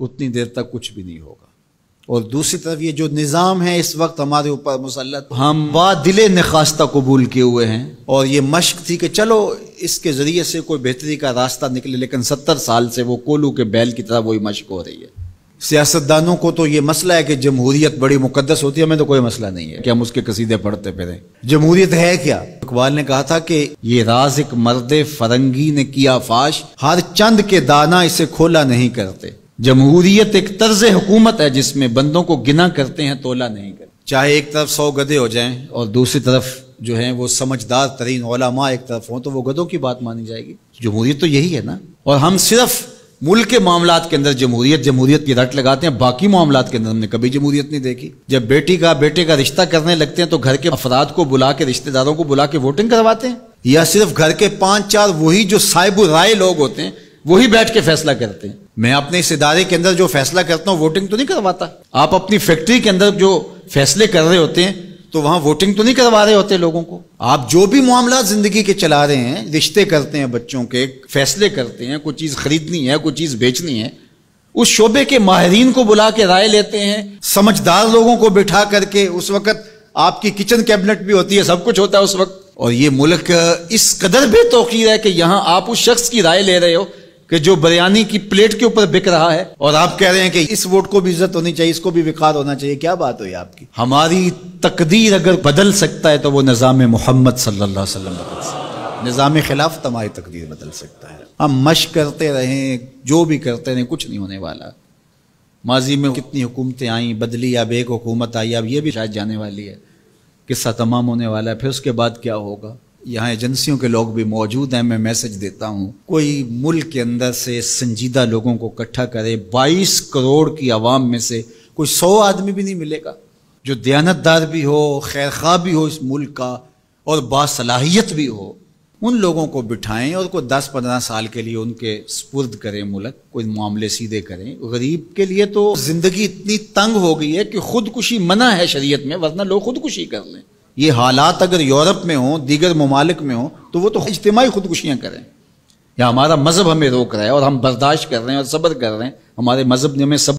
उतनी देर तक कुछ भी नहीं होगा और दूसरी तरफ ये जो निज़ाम है इस वक्त हमारे ऊपर मुसलत हम बा दिल नखास्ता कबूल किए हुए हैं और ये मश्क थी कि चलो इसके ज़रिए से कोई बेहतरी का रास्ता निकले लेकिन सत्तर साल से वो कोलू के बैल की तरह वही मश्क हो रही है सियासतदानों को तो ये मसला है कि जमहूरियत बड़ी मुकदस होती है हमें तो कोई मसला नहीं है कि हम उसके कसीदे पढ़ते फिरें जमहूरियत है क्या इकबाल ने कहा था कि ये राज एक मर्द फरंगी ने किया फाश हर चंद के दाना इसे खोला नहीं करते जमहूरियत एक तर्ज हुकूमत है जिसमें बंदों को गिना करते हैं तोला नहीं करते चाहे एक तरफ सौ गधे हो जाएं और दूसरी तरफ जो है वो समझदार तरीन ओलामा एक तरफ हों तो वो गधों की बात मानी जाएगी जमहूरियत तो यही है ना और हम सिर्फ मुल्क के मामला के अंदर जमहूरियत जमहूरियत की रट लगाते हैं बाकी मामला के अंदर हमने कभी जमहूरियत नहीं देखी जब बेटी का बेटे का रिश्ता करने लगते हैं तो घर के अफराद को बुला के रिश्तेदारों को बुला के वोटिंग करवाते हैं या सिर्फ घर के पांच चार वही जो साहिब राय लोग होते हैं वही बैठ के फैसला करते हैं मैं अपने इस इदारे के अंदर जो फैसला करता हूँ वोटिंग तो नहीं करवाता आप अपनी फैक्ट्री के अंदर जो फैसले कर रहे होते हैं तो वहां वोटिंग तो नहीं करवा रहे होते लोगों को आप जो भी मामला जिंदगी के चला रहे हैं रिश्ते करते हैं बच्चों के फैसले करते हैं कोई चीज खरीदनी है कोई चीज बेचनी है उस शोबे के माहरीन को बुला के राय लेते हैं समझदार लोगों को बिठा करके उस वक्त आपकी किचन कैबिनेट भी होती है सब कुछ होता है उस वक्त और ये मुल्क इस कदर बेतौकीर है कि यहाँ आप उस शख्स की राय ले रहे हो कि जो बिरयानी की प्लेट के ऊपर बिक रहा है और आप कह रहे हैं कि इस वोट को भी इज्जत होनी चाहिए इसको भी विकार होना चाहिए क्या बात हुई आपकी हमारी तकदीर अगर बदल सकता है तो वो निज़ाम मोहम्मद सल्ला वसलम निज़ाम खिलाफ तमारी तो तकदीर बदल सकता है हम मश करते रहें जो भी करते रहें कुछ नहीं होने वाला माजी में कितनी हुकूमतें आई बदली अब एक हुकूमत आई अब ये भी शायद जाने वाली है किस्सा तमाम होने वाला है फिर उसके बाद क्या होगा यहाँ एजेंसियों के लोग भी मौजूद हैं मैं मैसेज देता हूँ कोई मुल्क के अंदर से संजीदा लोगों को इकट्ठा करे 22 करोड़ की आवाम में से कोई 100 आदमी भी नहीं मिलेगा जो दयानतदार भी हो खैर खा भी हो इस मुल्क का और बासलाहियत भी हो उन लोगों को बिठाएं और कोई दस पंद्रह साल के लिए उनके स्पुर्द करें मुल्क कोई मामले सीधे करें गरीब के लिए तो ज़िंदगी इतनी तंग हो गई है कि खुदकुशी मना है शरीयत में वरना लोग खुदकुशी कर लें ये हालात अगर यूरोप में हों दीगर ममालिक में हों तो वो तो इज्तमाही खुदकुशियाँ करें या हमारा मज़हब हमें रोक रहा है और हम बर्दाश्त कर रहे हैं और सब्र कर रहे हैं हमारे मज़हब ने हमें सब